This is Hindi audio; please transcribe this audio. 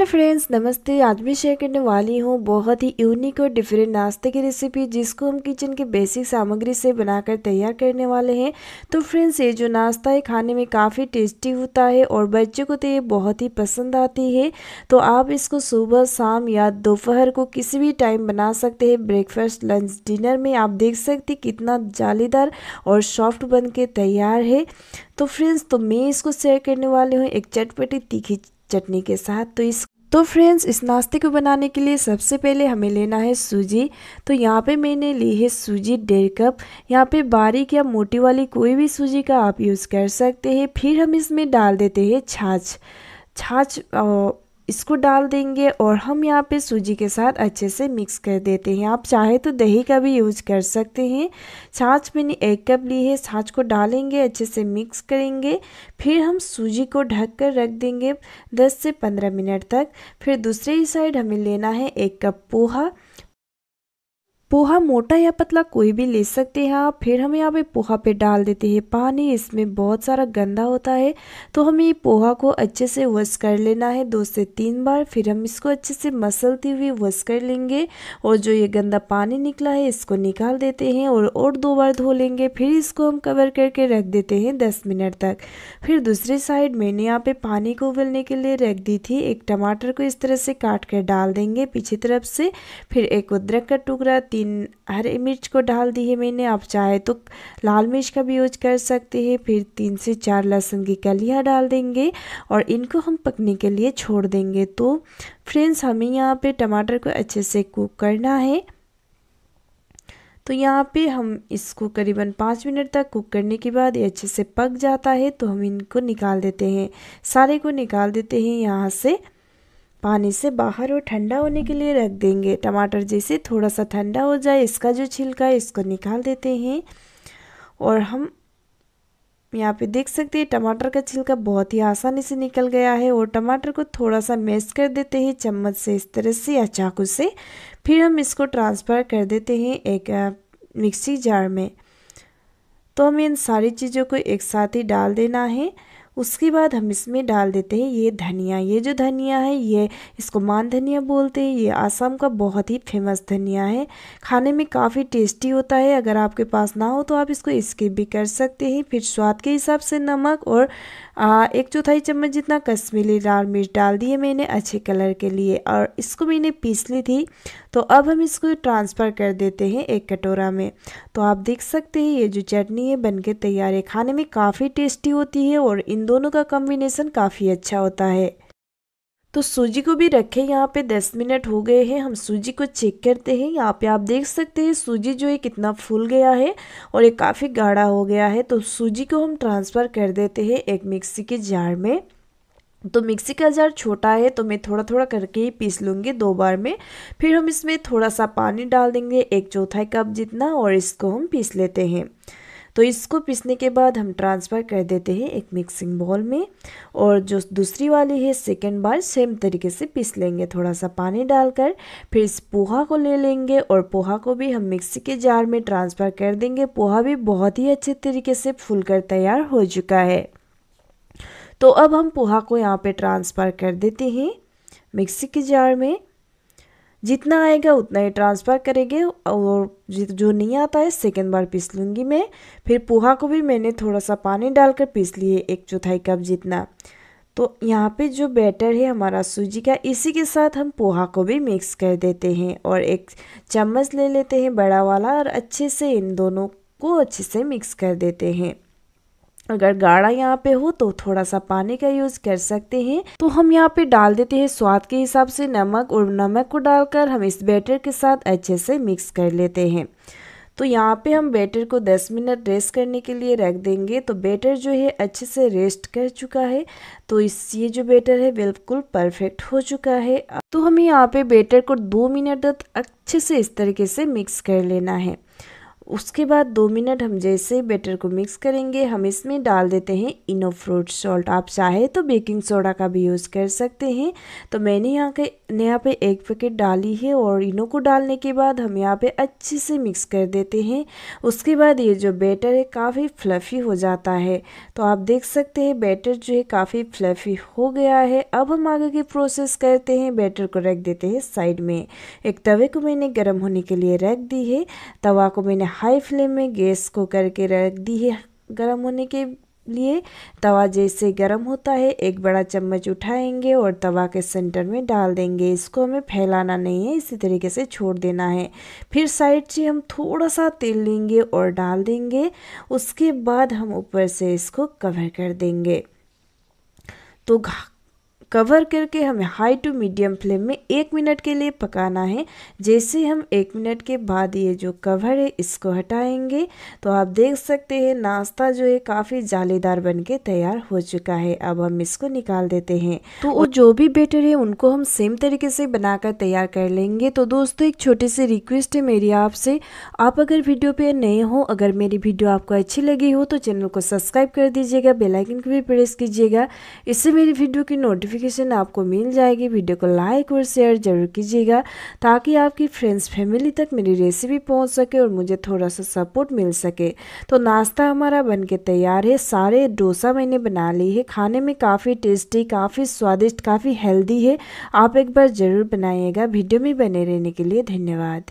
हेलो फ्रेंड्स नमस्ते आज भी शेयर करने वाली हूँ बहुत ही यूनिक और डिफरेंट नाश्ते की रेसिपी जिसको हम किचन के बेसिक सामग्री से बनाकर तैयार करने वाले हैं तो फ्रेंड्स ये जो नाश्ता है खाने में काफ़ी टेस्टी होता है और बच्चों को तो ये बहुत ही पसंद आती है तो आप इसको सुबह शाम या दोपहर को किसी भी टाइम बना सकते हैं ब्रेकफास्ट लंच डिनर में आप देख सकते कितना जालीदार और सॉफ्ट बन के तैयार है तो फ्रेंड्स तो मैं इसको शेयर करने वाली हूँ एक चटपटी तीखी चटनी के साथ तो इस तो फ्रेंड्स इस नाश्ते को बनाने के लिए सबसे पहले हमें लेना है सूजी तो यहाँ पे मैंने ली है सूजी डेढ़ कप यहाँ पे बारीक या मोटी वाली कोई भी सूजी का आप यूज़ कर सकते हैं फिर हम इसमें डाल देते हैं छाछ छाछ इसको डाल देंगे और हम यहाँ पे सूजी के साथ अच्छे से मिक्स कर देते हैं आप चाहे तो दही का भी यूज कर सकते हैं छाछ मैंने एक कप ली है छाछ को डालेंगे अच्छे से मिक्स करेंगे फिर हम सूजी को ढक कर रख देंगे 10 से 15 मिनट तक फिर दूसरे ही साइड हमें लेना है एक कप पोहा पोहा मोटा या पतला कोई भी ले सकते हैं आप फिर हम यहाँ पे पोहा पे डाल देते हैं पानी इसमें बहुत सारा गंदा होता है तो हमें पोहा को अच्छे से वश कर लेना है दो से तीन बार फिर हम इसको अच्छे से मसलती हुई वश कर लेंगे और जो ये गंदा पानी निकला है इसको निकाल देते हैं और और दो बार धो लेंगे फिर इसको हम कवर करके रख देते हैं दस मिनट तक फिर दूसरी साइड मैंने यहाँ पर पानी को उबलने के लिए रख दी थी एक टमाटर को इस तरह से काट कर डाल देंगे पीछे तरफ से फिर एक उदरक का टुकड़ा तीन हरे मिर्च को डाल दी है मैंने आप चाहे तो लाल मिर्च का भी यूज कर सकते हैं फिर तीन से चार लहसुन की कलियाँ डाल देंगे और इनको हम पकने के लिए छोड़ देंगे तो फ्रेंड्स हमें यहाँ पे टमाटर को अच्छे से कुक करना है तो यहाँ पे हम इसको करीबन पाँच मिनट तक कुक करने के बाद ये अच्छे से पक जाता है तो हम इनको निकाल देते हैं सारे को निकाल देते हैं यहाँ से पानी से बाहर और ठंडा होने के लिए रख देंगे टमाटर जैसे थोड़ा सा ठंडा हो जाए इसका जो छिलका है इसको निकाल देते हैं और हम यहाँ पे देख सकते हैं टमाटर का छिलका बहुत ही आसानी से निकल गया है और टमाटर को थोड़ा सा मैश कर देते हैं चम्मच से इस तरह से या चाकू से फिर हम इसको ट्रांसफ़र कर देते हैं एक मिक्सी जार में तो हमें इन सारी चीज़ों को एक साथ ही डाल देना है उसके बाद हम इसमें डाल देते हैं ये धनिया ये जो धनिया है ये इसको मान धनिया बोलते हैं ये आसाम का बहुत ही फेमस धनिया है खाने में काफ़ी टेस्टी होता है अगर आपके पास ना हो तो आप इसको स्किप भी कर सकते हैं फिर स्वाद के हिसाब से नमक और आ, एक चौथाई चम्मच जितना कश्मीरी लाल मिर्च डाल दिए मैंने अच्छे कलर के लिए और इसको मैंने पीस ली थी तो अब हम इसको ट्रांसफ़र कर देते हैं एक कटोरा में तो आप देख सकते हैं ये जो चटनी है बन के तैयार है खाने में काफ़ी टेस्टी होती है और इन दोनों का कॉम्बिनेसन काफ़ी अच्छा होता है तो सूजी को भी रखे यहाँ पे दस मिनट हो गए हैं हम सूजी को चेक करते हैं यहाँ पे आप देख सकते हैं सूजी जो है कितना फूल गया है और ये काफ़ी गाढ़ा हो गया है तो सूजी को हम ट्रांसफ़र कर देते हैं एक मिक्सी के जार में तो मिक्सी का जार छोटा है तो मैं थोड़ा थोड़ा करके ही पीस लूँगी दो बार में फिर हम इसमें थोड़ा सा पानी डाल देंगे एक चौथाई कप जितना और इसको हम पीस लेते हैं तो इसको पीसने के बाद हम ट्रांसफ़र कर देते हैं एक मिक्सिंग बॉल में और जो दूसरी वाली है सेकेंड बार सेम तरीके से पीस लेंगे थोड़ा सा पानी डालकर फिर इस पोहा को ले लेंगे और पोहा को भी हम मिक्सी के जार में ट्रांसफ़र कर देंगे पोहा भी बहुत ही अच्छे तरीके से फूल कर तैयार हो चुका है तो अब हम पोहा को यहाँ पे ट्रांसफ़र कर देते हैं मिक्सी के जार में जितना आएगा उतना ही ट्रांसफ़र करेंगे और जो नहीं आता है सेकेंड बार पीस लूँगी मैं फिर पोहा को भी मैंने थोड़ा सा पानी डालकर पीस लिए एक चौथाई कप जितना तो यहाँ पे जो बैटर है हमारा सूजी का इसी के साथ हम पोहा को भी मिक्स कर देते हैं और एक चम्मच ले लेते हैं बड़ा वाला और अच्छे से इन दोनों को अच्छे से मिक्स कर देते हैं अगर गाढ़ा यहाँ पे हो तो थोड़ा सा पानी का यूज कर सकते हैं तो हम यहाँ पे डाल देते हैं स्वाद के हिसाब से नमक और नमक को डालकर हम इस बैटर के साथ अच्छे से मिक्स कर लेते हैं तो यहाँ पे हम बैटर को 10 मिनट रेस्ट करने के लिए रख देंगे तो बैटर जो है अच्छे से रेस्ट कर चुका है तो इस ये जो बैटर है बिल्कुल परफेक्ट हो चुका है तो हमें यहाँ पे बैटर को दो मिनट तक अच्छे से इस तरीके से मिक्स कर लेना है उसके बाद दो मिनट हम जैसे बैटर को मिक्स करेंगे हम इसमें डाल देते हैं इनो फ्रूट सॉल्ट आप चाहे तो बेकिंग सोडा का भी यूज़ कर सकते हैं तो मैंने यहाँ के यहाँ पे एक पैकेट डाली है और इनो को डालने के बाद हम यहाँ पे अच्छे से मिक्स कर देते हैं उसके बाद ये जो बैटर है काफ़ी फ्लफ़ी हो जाता है तो आप देख सकते हैं बैटर जो है काफ़ी फ्लफ़ी हो गया है अब हम आगे की प्रोसेस करते हैं बैटर को रख देते हैं साइड में एक तवे को मैंने गर्म होने के लिए रख दी है तवा को मैंने हाई फ्लेम में गैस को करके रख दी है गर्म होने के लिए तवा जैसे गर्म होता है एक बड़ा चम्मच उठाएंगे और तवा के सेंटर में डाल देंगे इसको हमें फैलाना नहीं है इसी तरीके से छोड़ देना है फिर साइड से हम थोड़ा सा तेल लेंगे और डाल देंगे उसके बाद हम ऊपर से इसको कवर कर देंगे तो कवर करके हमें हाई टू मीडियम फ्लेम में एक मिनट के लिए पकाना है जैसे हम एक मिनट के बाद ये जो कवर है इसको हटाएंगे तो आप देख सकते हैं नाश्ता जो है काफ़ी जालीदार बन के तैयार हो चुका है अब हम इसको निकाल देते हैं तो वो जो भी बेटर है उनको हम सेम तरीके से बनाकर तैयार कर लेंगे तो दोस्तों एक छोटी सी रिक्वेस्ट है मेरी आपसे आप अगर वीडियो पर नए हो अगर मेरी वीडियो आपको अच्छी लगी हो तो चैनल को सब्सक्राइब कर दीजिएगा बेलाइकन को भी प्रेस कीजिएगा इससे मेरी वीडियो की नोटिफिकेशन नोटिफिकेशन आपको मिल जाएगी वीडियो को लाइक और शेयर ज़रूर कीजिएगा ताकि आपकी फ्रेंड्स फैमिली तक मेरी रेसिपी पहुंच सके और मुझे थोड़ा सा सपोर्ट मिल सके तो नाश्ता हमारा बन के तैयार है सारे डोसा मैंने बना ली है खाने में काफ़ी टेस्टी काफ़ी स्वादिष्ट काफ़ी हेल्दी है आप एक बार ज़रूर बनाइएगा वीडियो में बने रहने के लिए धन्यवाद